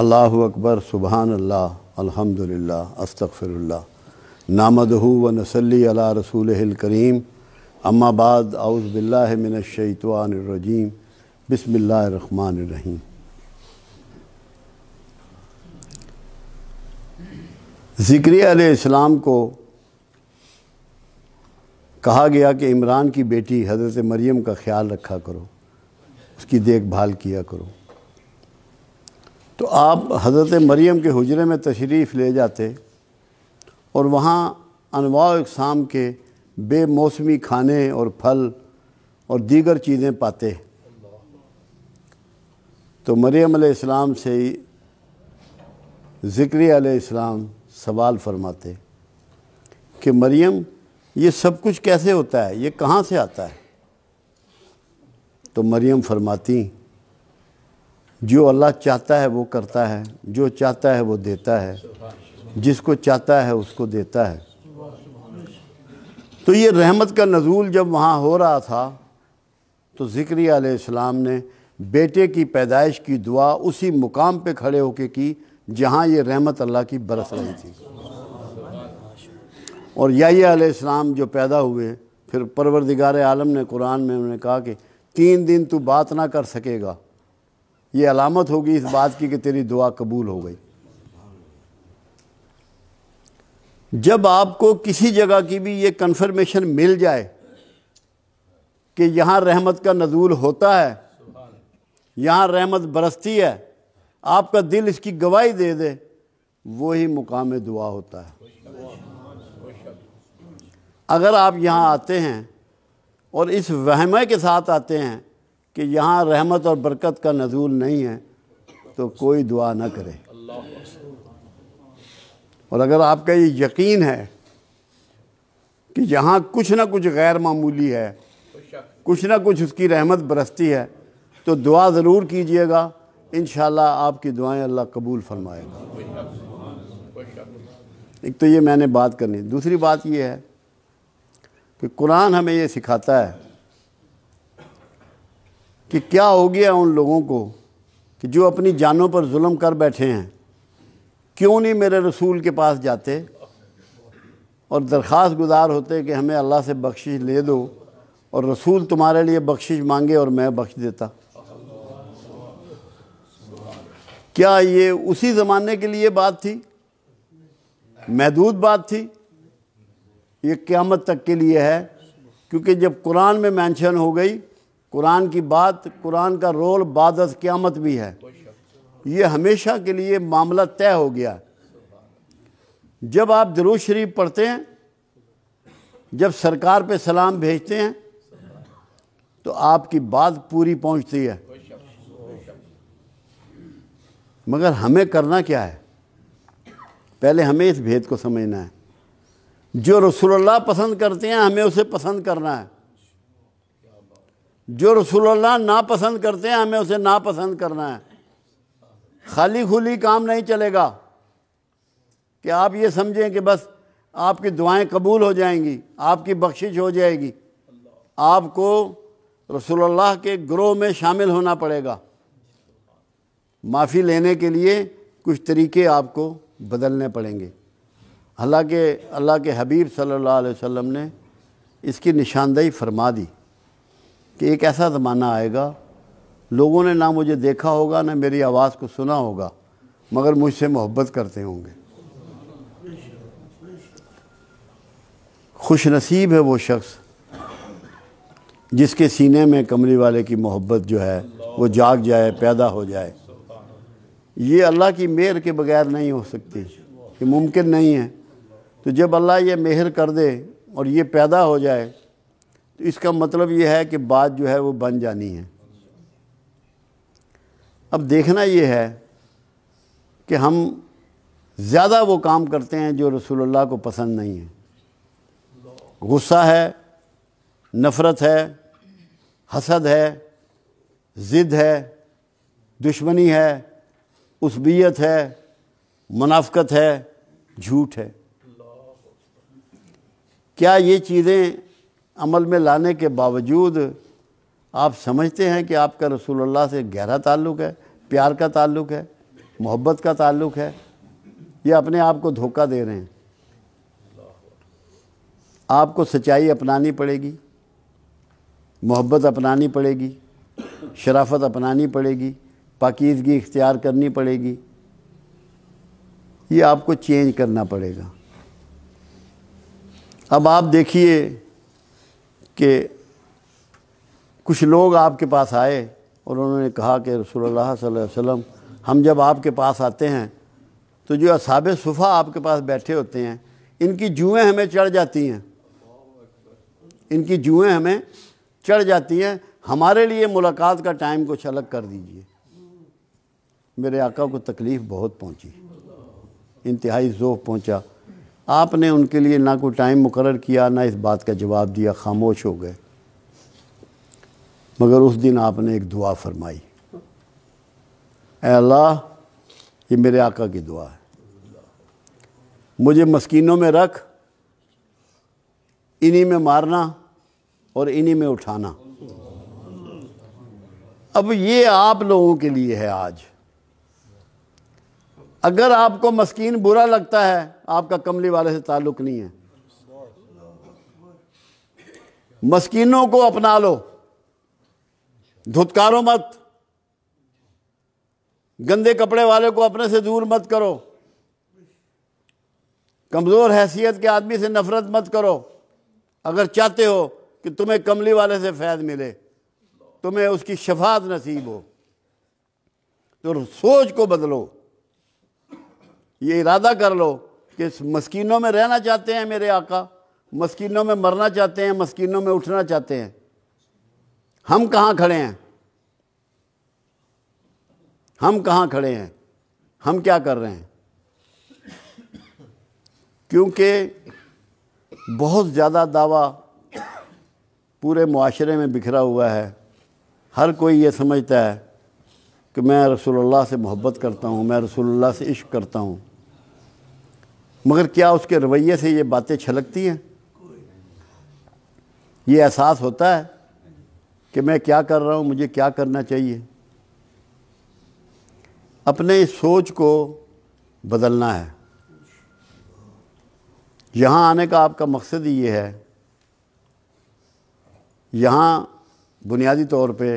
अल्लाह अकबर सुबहान अल्लाह अल्हम्दुलिल्लाह अस्तगफिरुल्लाह नामदहू व नसली अला रसूल करीम अम्माबाद आउज़बिल्लाशतवानरजीम बसमिल्लाम ज़िक्र इस्लाम को कहा गया कि इमरान की बेटी हज़रत मरियम का ख्याल रखा करो उसकी देखभाल किया करो तो आप हज़रत मरीम के हजरे में तशरीफ़ ले जाते और वहाँ अनवा इकसाम के बेमौसमी खाने और फल और दीगर चीज़ें पाते तो मरीम इस्लाम से ज़िक्र आलाम सवाल फरमाते कि मरीम ये सब कुछ कैसे होता है ये कहाँ से आता है तो मरीम फरमाती जो अल्लाह चाहता है वो करता है जो चाहता है वो देता है जिसको चाहता है उसको देता है तो ये रहमत का नज़ूल जब वहाँ हो रहा था तो ज़िक्री आसमाम ने बेटे की पैदाइश की दुआ उसी मुकाम पे खड़े होके की जहाँ ये रहमत अल्लाह की बरस रही थी और याम जो पैदा हुए फिर परवरदिगार आलम ने कुरान में उन्होंने कहा कि तीन दिन तू बात ना कर सकेगा ये अलामत होगी इस बात की कि तेरी दुआ कबूल हो गई जब आपको किसी जगह की भी ये कन्फर्मेशन मिल जाए कि यहाँ रहमत का नजूल होता है यहाँ रहमत बरसती है आपका दिल इसकी गवाही दे दे वही मुकाम दुआ होता है अगर आप यहाँ आते हैं और इस वहमे के साथ आते हैं कि यहाँ रहमत और बरकत का नजूल नहीं है तो कोई दुआ ना करे और अगर आपका ये यकीन है कि यहाँ कुछ ना कुछ गैर मामूली है कुछ ना कुछ उसकी रहमत बरसती है तो दुआ ज़रूर कीजिएगा इन आपकी दुआएं अल्लाह कबूल फरमाएगा एक तो ये मैंने बात करनी दूसरी बात ये है कि कुरान हमें ये सिखाता है कि क्या हो गया उन लोगों को कि जो अपनी जानों पर जुल्म कर बैठे हैं क्यों नहीं मेरे रसूल के पास जाते और दरख्वास्त गुजार होते कि हमें अल्लाह से बख्शिश ले दो और रसूल तुम्हारे लिए बख्शिश मांगे और मैं बख्श देता क्या ये उसी ज़माने के लिए बात थी महदूद बात थी ये क़्यामत तक के लिए है क्योंकि जब कुरान में मेंशन हो गई कुरान की बात कुरान का रोल बाद क़्यामत भी है ये हमेशा के लिए मामला तय हो गया जब आप दरूज शरीफ पढ़ते हैं जब सरकार पे सलाम भेजते हैं तो आपकी बात पूरी पहुंचती है मगर हमें करना क्या है पहले हमें इस भेद को समझना है जो रसूलुल्लाह पसंद करते हैं हमें उसे पसंद करना है जो रसूलुल्लाह नापसंद करते हैं हमें उसे नापसंद करना है खाली खुली काम नहीं चलेगा कि आप ये समझें कि बस आपकी दुआएं कबूल हो जाएंगी आपकी बख्शिश हो जाएगी आपको रसोल्ला के ग्रोह में शामिल होना पड़ेगा माफ़ी लेने के लिए कुछ तरीके आपको बदलने पड़ेंगे हालांकि अल्लाह के हबीब सल्लल्लाहु अलैहि वसल्लम ने इसकी निशानदेही फरमा दी कि एक ऐसा ज़माना आएगा लोगों ने ना मुझे देखा होगा ना मेरी आवाज़ को सुना होगा मगर मुझसे मोहब्बत करते होंगे खुश नसीब है वो शख्स जिसके सीने में कमरी वाले की मोहब्बत जो है वो जाग जाए पैदा हो जाए ये अल्लाह की मेहर के बगैर नहीं हो सकती ये मुमकिन नहीं है तो जब अल्लाह ये मेहर कर दे और ये पैदा हो जाए तो इसका मतलब ये है कि बात जो है वो बन जानी है अब देखना ये है कि हम ज़्यादा वो काम करते हैं जो रसूलुल्लाह को पसंद नहीं है गुस्सा है नफ़रत है हसद है ज़िद है दुश्मनी है उसबियत है मुनाफ़त है झूठ है क्या ये चीज़ें અમલ મે લાનને કે બાવજુદ આપ સમજેતે હે કે આપકા રસૂલલ્લાહ સે ગહેરા તાલુક હે પ્યાર કા તાલુક હે mohabbat કા તાલુક હે યે અપને આપકો ઢોકા દે રહે હે અલ્લાહ અયકૌ સચાઈ અપનાની પડેગી mohabbat અપનાની પડેગી શરાફત અપનાની પડેગી પાકીઝગી ઇખтияર કરની પડેગી યે આપકો ચેન્જ કરના પડેગા અબ આપ દેખિયે कि कुछ लोग आपके पास आए और उन्होंने कहा कि रसोल्ला वसम हम जब आपके पास आते हैं तो जो असाब सुफा आपके पास बैठे होते हैं इनकी जुएँ हमें चढ़ जाती हैं इनकी जुएँ हमें चढ़ जाती हैं हमारे लिए मुलाकात का टाइम कुछ अलग कर दीजिए मेरे आका को तकलीफ़ बहुत पहुंची इंतहाई ज़ोफ पहुंचा आपने उनके लिए ना कोई टाइम मुकर किया ना इस बात का जवाब दिया खामोश हो गए मगर उस दिन आपने एक दुआ फरमाई अल्लाह ये मेरे आका की दुआ है मुझे मस्किनों में रख इन्हीं में मारना और इन्हीं में उठाना अब ये आप लोगों के लिए है आज अगर आपको मस्किन बुरा लगता है आपका कमली वाले से ताल्लुक नहीं है मस्किनों को अपना लो धुतकारो मत गंदे कपड़े वाले को अपने से दूर मत करो कमज़ोर हैसियत के आदमी से नफरत मत करो अगर चाहते हो कि तुम्हें कमली वाले से फैद मिले तुम्हें उसकी शफात नसीब हो तो सोच को बदलो ये इरादा कर लो कि मस्किनों में रहना चाहते हैं मेरे आका मस्किनों में मरना चाहते हैं मस्किनों में उठना चाहते हैं हम कहाँ खड़े हैं हम कहाँ खड़े हैं हम क्या कर रहे हैं क्योंकि बहुत ज़्यादा दावा पूरे माशरे में बिखरा हुआ है हर कोई ये समझता है कि मैं रसूलुल्लाह से मोहब्बत करता हूँ मैं रसूलुल्लाह से इश्क करता हूँ मगर क्या उसके रवैये से ये बातें छलकती हैं ये एहसास होता है कि मैं क्या कर रहा हूँ मुझे क्या करना चाहिए अपने इस सोच को बदलना है यहाँ आने का आपका मकसद ही ये है यहाँ बुनियादी तौर पे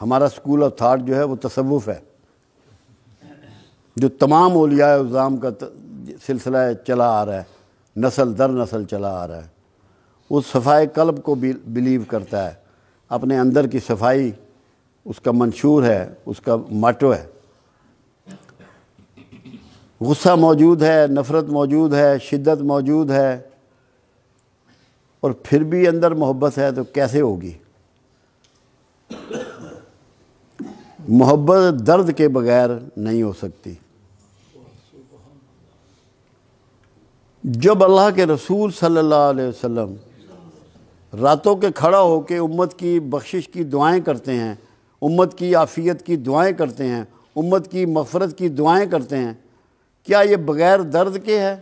हमारा स्कूल ऑफ थाट जो है वो तसवुफ़ है जो तमाम ओलिया उज़ाम का सिलसिला चला आ रहा है नस्ल दर नस्ल चला आ रहा है उस सफाई कल्ब को बिलीव करता है अपने अंदर की सफाई उसका मंशूर है उसका माटो है गुस्सा मौजूद है नफ़रत मौजूद है शिद्दत मौजूद है और फिर भी अंदर मोहब्बत है तो कैसे होगी मोहब्बत दर्द के बगैर नहीं हो सकती जब अल्लाह के रसूल सल्लल्लाहु अलैहि वसल्लम रातों के खड़ा होकर उम्मत की बख्शिश की दुआएं करते हैं उम्मत की आफ़ियत की दुआएं करते हैं उम्मत की मफरत की दुआएं करते हैं क्या ये बग़ैर दर्द के है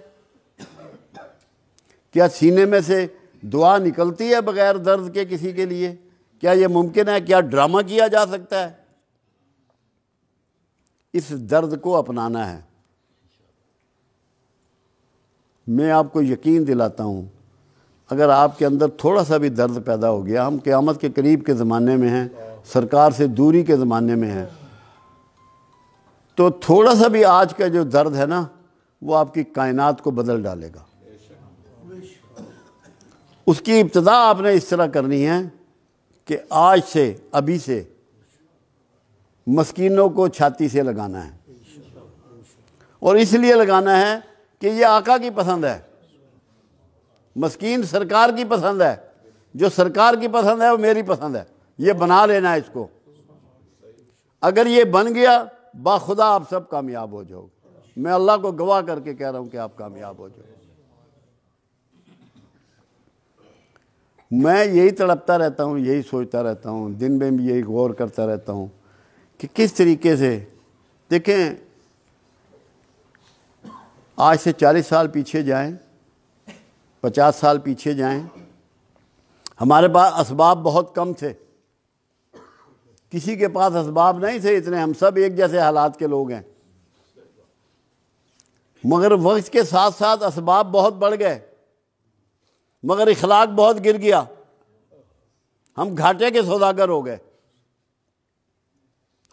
क्या सीने में से दुआ निकलती है बग़ैर दर्द के किसी के लिए क्या ये मुमकिन है क्या ड्रामा किया जा सकता है इस दर्द को अपनाना है मैं आपको यकीन दिलाता हूँ अगर आपके अंदर थोड़ा सा भी दर्द पैदा हो गया हम क़्यामत के करीब के ज़माने में हैं सरकार से दूरी के ज़माने में हैं तो थोड़ा सा भी आज का जो दर्द है ना वो आपकी कायनात को बदल डालेगा उसकी इब्तदा आपने इस तरह करनी है कि आज से अभी से मस्किनों को छाती से लगाना है और इसलिए लगाना है कि ये आका की पसंद है मस्किन सरकार की पसंद है जो सरकार की पसंद है वो मेरी पसंद है ये बना लेना है इसको अगर ये बन गया बाखुदा आप सब कामयाब हो जाओ मैं अल्लाह को गवाह करके कह रहा हूँ कि आप कामयाब हो जाओ मैं यही तड़पता रहता हूँ यही सोचता रहता हूँ दिन में भी यही गौर करता रहता हूँ कि किस तरीके से देखें आज से 40 साल पीछे जाएं, 50 साल पीछे जाएं, हमारे पास इसबाब बहुत कम थे किसी के पास इसबाब नहीं थे इतने हम सब एक जैसे हालात के लोग हैं मगर वक्त के साथ साथ इसबाब बहुत बढ़ गए मगर इखलाक बहुत गिर गया हम घाटे के सौदागर हो गए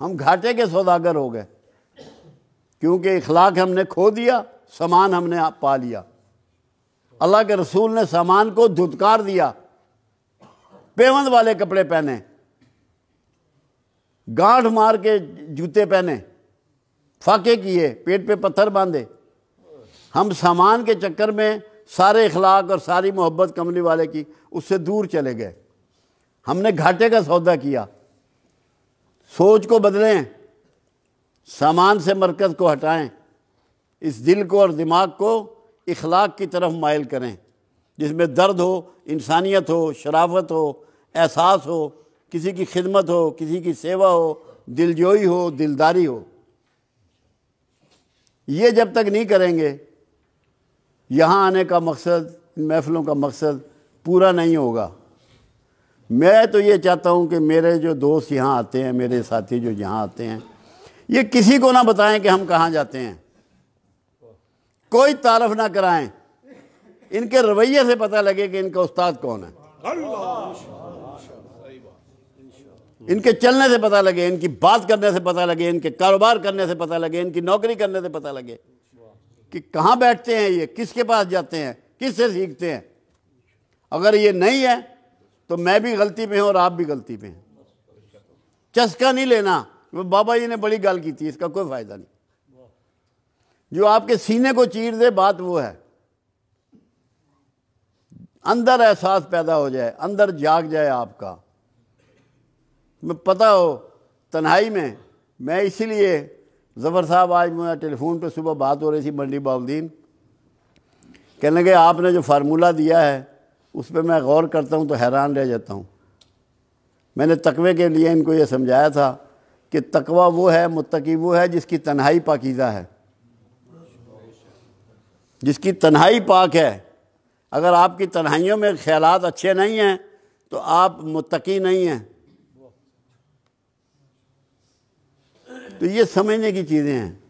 हम घाटे के सौदागर हो गए क्योंकि इखलाक हमने खो दिया सामान हमने आप पा लिया अल्लाह के रसूल ने सामान को धुतकार दिया पेवंद वाले कपड़े पहने गांठ मार के जूते पहने फाके किए पेट पे पत्थर बांधे हम सामान के चक्कर में सारे इखलाक और सारी मोहब्बत कमली वाले की उससे दूर चले गए हमने घाटे का सौदा किया सोच को बदलें सामान से मरकज़ को हटाएं इस दिल को और दिमाग को इखलाक की तरफ मायल करें जिसमें दर्द हो इंसानियत हो शराफत हो एहसास हो किसी की खिदमत हो किसी की सेवा हो दिलजोई हो दिलदारी हो ये जब तक नहीं करेंगे यहाँ आने का मकसद महफ़लों का मकसद पूरा नहीं होगा मैं तो ये चाहता हूँ कि मेरे जो दोस्त यहाँ आते हैं मेरे साथी जो यहाँ आते हैं ये किसी को ना बताएं कि हम कहाँ जाते हैं कोई तारफ ना कराएं इनके रवैये से पता लगे कि इनका उस्ताद कौन है इनके चलने से पता लगे इनकी बात करने से पता लगे इनके कारोबार करने से पता लगे इनकी नौकरी करने से पता लगे कि कहाँ बैठते हैं ये किसके पास जाते हैं किससे सीखते हैं अगर ये नहीं है तो मैं भी गलती पे हूँ और आप भी गलती पे हैं चस्का नहीं लेना बाबा जी ने बड़ी गाल की थी इसका कोई फायदा नहीं जो आपके सीने को चीर दे बात वो है अंदर एहसास पैदा हो जाए अंदर जाग जाए आपका मैं पता हो तन्हाई में मैं इसीलिए ज़फ़र साहब आज मेरा टेलीफोन पे सुबह बात हो रही थी मंडी बाउद्दीन कहने लगे आपने जो फार्मूला दिया है उस पर मैं गौर करता हूँ तो हैरान रह जाता हूँ मैंने तकवे के लिए इनको ये समझाया था कि तकवा वो है मुतकी वो है जिसकी तन्हाई पाकिज़ा है जिसकी तन्हाई पाक है अगर आपकी तन्हाइयों में ख्याल अच्छे नहीं हैं तो आप मुतकी नहीं हैं तो ये समझने की चीज़ें हैं